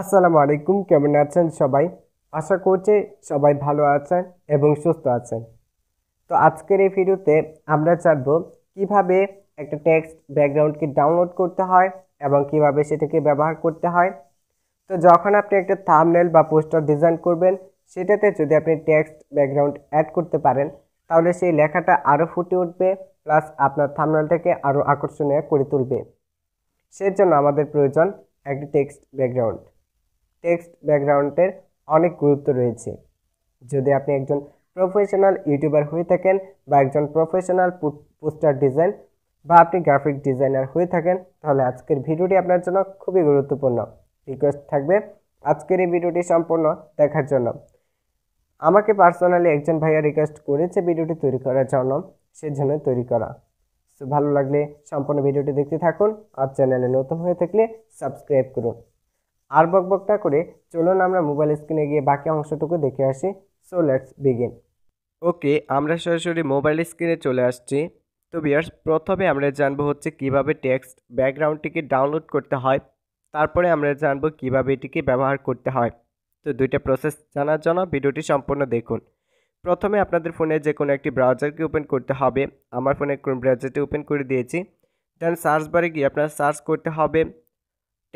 আসসালামু আলাইকুম কেমন আছেন সবাই আশা করছি সবাই ভালো আছেন এবং সুস্থ আছেন তো আজকের এই ভিডিওতে আমরা জানব কিভাবে একটা টেক্সট ব্যাকগ্রাউন্ডকে ডাউনলোড করতে হয় এবং কিভাবে সেটাকে ব্যবহার করতে হয় তো যখন আপনি একটা থামনেল বা পোস্টার ডিজাইন করবেন সেটাতে যদি আপনি টেক্সট ব্যাকগ্রাউন্ড অ্যাড করতে পারেন তাহলে সেই লেখাটা আরও ফুটে উঠবে প্লাস আপনার থামনেলটাকে আরও আকর্ষণীয় করে তুলবে সেজন্য আমাদের প্রয়োজন একটি টেক্সট ব্যাকগ্রাউন্ড টেক্সট ব্যাকগ্রাউন্ডের অনেক গুরুত্ব রয়েছে যদি আপনি একজন প্রফেশনাল ইউটিউবার হয়ে থাকেন বা একজন প্রফেশনাল পোস্টার ডিজাইন বা আপনি গ্রাফিক ডিজাইনার হয়ে থাকেন তাহলে আজকের ভিডিওটি আপনার জন্য খুবই গুরুত্বপূর্ণ রিকোয়েস্ট থাকবে আজকের এই ভিডিওটি সম্পূর্ণ দেখার জন্য আমাকে পার্সোনালি একজন ভাইয়া রিকোয়েস্ট করেছে ভিডিওটি তৈরি করার জন্য সেজন্য তৈরি করা ভালো লাগলে সম্পূর্ণ ভিডিওটি দেখতে থাকুন আর চ্যানেলে নতুন হয়ে থাকলে সাবস্ক্রাইব করুন আর বকটা করে চলুন আমরা মোবাইল স্ক্রিনে গিয়ে বাকি অংশটুকু দেখে আসি সো লেটস বিগিন ওকে আমরা সরাসরি মোবাইল স্ক্রিনে চলে আসছি তো বিয়ার্স প্রথমে আমরা জানবো হচ্ছে কিভাবে টেক্সট ব্যাকগ্রাউন্ডটিকে ডাউনলোড করতে হয় তারপরে আমরা জানবো কিভাবে এটিকে ব্যবহার করতে হয় তো দুইটা প্রসেস জানার জন্য ভিডিওটি সম্পূর্ণ দেখুন প্রথমে আপনাদের ফোনে যে কোনো একটি ব্রাউজারকে ওপেন করতে হবে আমার ফোনে ক্রোম ব্রাউজারটি ওপেন করে দিয়েছি দেন সার্চ বারে গিয়ে আপনার সার্চ করতে হবে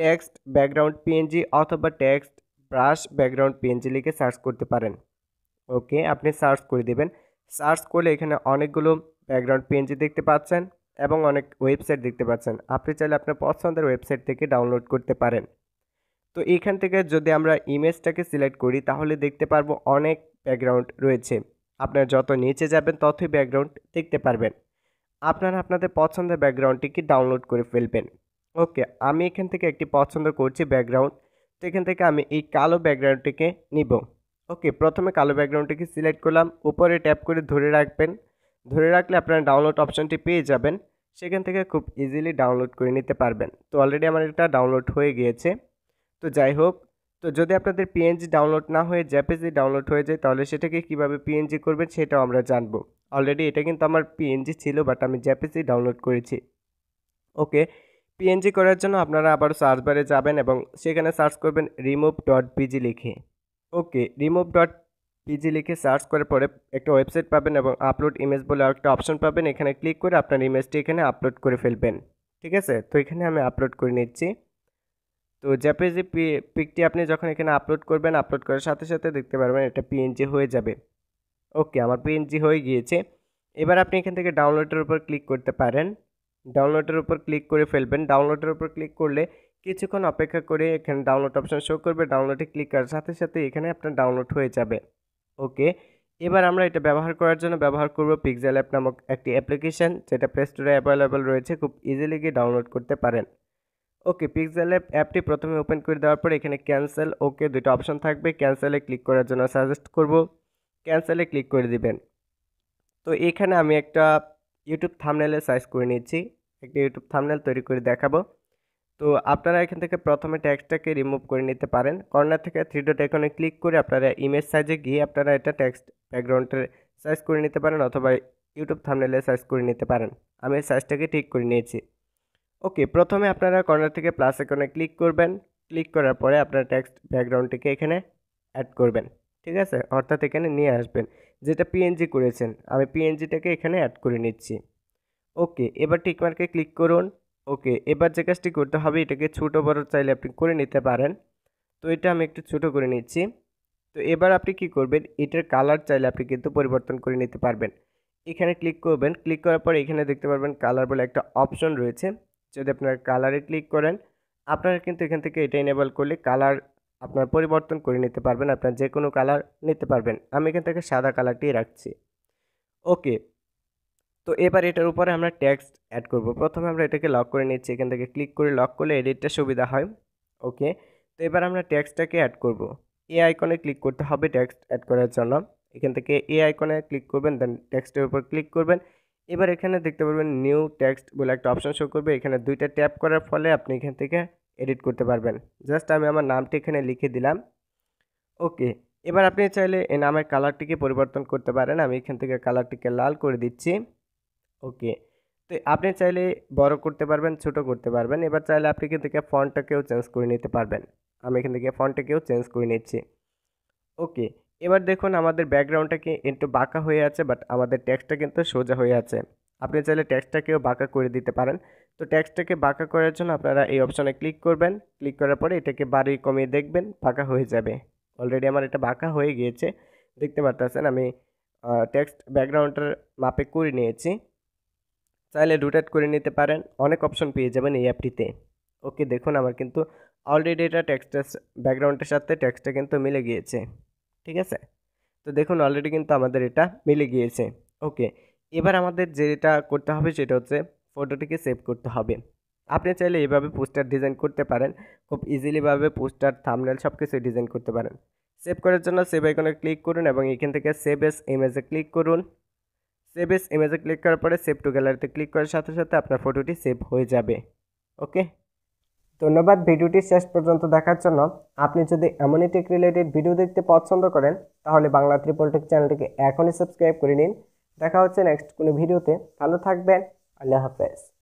টেক্সট ব্যাকগ্রাউন্ড পিএনজি অথবা টেক্সট ব্রাশ ব্যাকগ্রাউন্ড পিএনজি লিখে সার্চ করতে পারেন ওকে আপনি সার্চ করে দেবেন সার্চ করলে এখানে অনেকগুলো ব্যাকগ্রাউন্ড পিএনজি দেখতে পাচ্ছেন এবং অনেক ওয়েবসাইট দেখতে পাচ্ছেন আপনি চাইলে আপনার পছন্দের ওয়েবসাইট থেকে ডাউনলোড করতে পারেন তো এখান থেকে যদি আমরা ইমেজটাকে সিলেক্ট করি তাহলে দেখতে পারবো অনেক ব্যাকগ্রাউন্ড রয়েছে আপনার যত নিচে যাবেন ততই ব্যাকগ্রাউন্ড দেখতে পারবেন আপনারা আপনাদের পছন্দের ব্যাকগ্রাউন্ডটিকে ডাউনলোড করে ফেলবেন ওকে আমি এখান থেকে একটি পছন্দ করছি ব্যাকগ্রাউন্ড তো এখান থেকে আমি এই কালো ব্যাকগ্রাউন্ডটিকে নিব ওকে প্রথমে কালো ব্যাকগ্রাউন্ডটিকে সিলেক্ট করলাম উপরে ট্যাপ করে ধরে রাখবেন ধরে রাখলে আপনারা ডাউনলোড অপশানটি পেয়ে যাবেন সেখান থেকে খুব ইজিলি ডাউনলোড করে নিতে পারবেন তো অলরেডি আমার এটা ডাউনলোড হয়ে গিয়েছে তো যাই হোক তো যদি আপনাদের পিএনজি ডাউনলোড না হয়ে জ্যাপিজি ডাউনলোড হয়ে যায় তাহলে সেটাকে কীভাবে পিএনজি করবেন সেটাও আমরা জানবো অলরেডি এটা কিন্তু আমার পিএনজি ছিল বাট আমি জ্যাপিজি ডাউনলোড করেছি ওকে পিএনজি করার জন্য আপনারা আবার সার্চ বারে যাবেন এবং সেখানে সার্চ করবেন রিমুভ ডট পিজি লিখে ওকে রিমুভ ডট পিজি লিখে সার্চ করার পরে একটা ওয়েবসাইট পাবেন এবং আপলোড ইমেজ বলে একটা অপশন পাবেন এখানে ক্লিক করে আপনার ইমেজটি এখানে আপলোড করে ফেলবেন ঠিক আছে তো এখানে আমি আপলোড করে নিচ্ছি তো জ্যাপেজি পিকটি আপনি যখন এখানে আপলোড করবেন আপলোড করার সাথে সাথে দেখতে পারবেন এটা পিএনজি হয়ে যাবে ওকে আমার পিএনজি হয়ে গিয়েছে এবার আপনি এখান থেকে ডাউনলোডের উপর ক্লিক করতে পারেন ডাউনলোডের উপর ক্লিক করে ফেলবেন ডাউনলোডের উপর ক্লিক করলে কিছুক্ষণ অপেক্ষা করে এখানে ডাউনলোড অপশান শো করবে ডাউনলোডে ক্লিক করার সাথে সাথে এখানে আপনার ডাউনলোড হয়ে যাবে ওকে এবার আমরা এটা ব্যবহার করার জন্য ব্যবহার করব পিক্সেল অ্যাপ নামক একটি অ্যাপ্লিকেশান যেটা প্লে স্টোরে অ্যাভেলেবল রয়েছে খুব ইজিলি গিয়ে ডাউনলোড করতে পারেন ওকে পিক্সেল অ্যাপ অ্যাপটি প্রথমে ওপেন করে দেওয়ার পর এখানে ক্যান্সেল ওকে দুটো অপশন থাকবে ক্যান্সেলে ক্লিক করার জন্য সাজেস্ট করব ক্যান্সেলে ক্লিক করে দিবেন তো এখানে আমি একটা ইউটিউব থামনেলে সাইজ করে নিচ্ছি একটি ইউটিউব থামনেল তৈরি করে দেখাবো তো আপনারা এখান থেকে প্রথমে ট্যাক্সটাকে রিমুভ করে নিতে পারেন কর্নার থেকে থ্রি ডট এখানে ক্লিক করে আপনারা ইমেজ সাইজে গিয়ে আপনারা এটা ট্যাক্স ব্যাকগ্রাউন্ডের সাইজ করে নিতে পারেন অথবা ইউটিউব থামনেলে সার্চ করে নিতে পারেন আমি সাইজটাকে ঠিক করে নিয়েছি ওকে প্রথমে আপনারা কর্নার থেকে প্লাস এখানে ক্লিক করবেন ক্লিক করার পরে আপনার ট্যাক্স ব্যাকগ্রাউন্ডটিকে এখানে অ্যাড করবেন ঠিক আছে অর্থাৎ এখানে নিয়ে আসবেন যেটা পিএনজি করেছেন আমি পিএনজিটাকে এখানে অ্যাড করে নিচ্ছি ওকে এবার টিকমার্কে ক্লিক করুন ওকে এবার যে কাজটি করতে হবে এটাকে ছোটো বড়ো চাইলে আপনি করে নিতে পারেন তো এটা আমি একটু ছোটো করে নিচ্ছি তো এবার আপনি কি করবেন এটার কালার চাইলে আপনি কিন্তু পরিবর্তন করে নিতে পারবেন এখানে ক্লিক করবেন ক্লিক করার পর এখানে দেখতে পারবেন কালার বলে একটা অপশন রয়েছে যদি আপনারা কালারে ক্লিক করেন আপনারা কিন্তু এখান থেকে এটা এনেবল করলে কালার আপনার পরিবর্তন করে নিতে পারবেন আপনার যে কোনো কালার নিতে পারবেন আমি এখান থেকে সাদা কালারটি রাখছি ওকে তো এবার এটার উপরে আমরা টেক্সট অ্যাড করব প্রথমে আমরা এটাকে লক করে নিচ্ছি এখান থেকে ক্লিক করে লক করলে এডিটটা সুবিধা হয় ওকে তো এবার আমরা ট্যাক্সটাকে অ্যাড করব এ আইকনে ক্লিক করতে হবে ট্যাক্স অ্যাড করার জন্য এখান থেকে এ আইকনে ক্লিক করবেন দেন ট্যাক্সটের উপর ক্লিক করবেন এবার এখানে দেখতে পারবেন নিউ ট্যাক্স বলে একটা অপশন শো করবে এখানে দুইটা ট্যাপ করার ফলে আপনি এখান থেকে এডিট করতে পারবেন জাস্ট আমি আমার নামটি এখানে লিখে দিলাম ওকে এবার আপনি চাইলে এ নামের কালারটিকে পরিবর্তন করতে পারেন আমি এখান থেকে কালারটিকে লাল করে দিচ্ছি ওকে তো আপনি চাইলে বড় করতে পারবেন ছোট করতে পারবেন এবার চাইলে আপনি এখান থেকে ফন্টটাকেও চেঞ্জ করে নিতে পারবেন আমি এখান থেকে ফন্টটাকেও চেঞ্জ করে নিচ্ছি ওকে এবার দেখুন আমাদের ব্যাকগ্রাউন্ডটাকে একটু বাঁকা হয়ে আছে বাট আমাদের ট্যাক্সটা কিন্তু সোজা হয়ে আছে আপনি চাইলে ট্যাক্সটাকেও বাঁকা করে দিতে পারেন তো ট্যাক্সটাকে বাঁকা করার জন্য আপনারা এই অপশানে ক্লিক করবেন ক্লিক করার পরে এটাকে বাড়ি কমিয়ে দেখবেন বাঁকা হয়ে যাবে অলরেডি আমার এটা বাঁকা হয়ে গিয়েছে দেখতে পারতেছেন আমি টেক্সট ব্যাকগ্রাউন্ডটার মাপে করে নিয়েছি চাইলে রোটেট করে নিতে পারেন অনেক অপশন পেয়ে যাবেন এই অ্যাপটিতে ওকে দেখুন আমার কিন্তু অলরেডি এটা টেক্সটের ব্যাকগ্রাউন্ডের সাথে টেক্সটটা কিন্তু মিলে গিয়েছে ঠিক আছে তো দেখুন অলরেডি কিন্তু আমাদের এটা মিলে গিয়েছে ওকে এবার আমাদের যেটা করতে হবে সেটা হচ্ছে ফটোটিকে সেভ করতে হবে আপনি চাইলে এভাবে পোস্টার ডিজাইন করতে পারেন খুব ইজিলিভাবে পোস্টার থামনেল সব কিছু ডিজাইন করতে পারেন সেভ করার জন্য সেভ আইকনে ক্লিক করুন এবং এখান থেকে সেভ এস ইমেজে ক্লিক করুন সেভ এস ইমেজে ক্লিক করার পরে সেভ টু গ্যালারিতে ক্লিক করার সাথে সাথে আপনার ফটোটি সেভ হয়ে যাবে ওকে ধন্যবাদ ভিডিওটি শেষ পর্যন্ত দেখার জন্য আপনি যদি এমনই রিলেটেড ভিডিও দেখতে পছন্দ করেন তাহলে বাংলা ত্রিপল চ্যানেলটিকে এখনই সাবস্ক্রাইব করে নিন দেখা হচ্ছে নেক্সট কোনো ভিডিওতে ভালো থাকবেন अल्लाह हाफ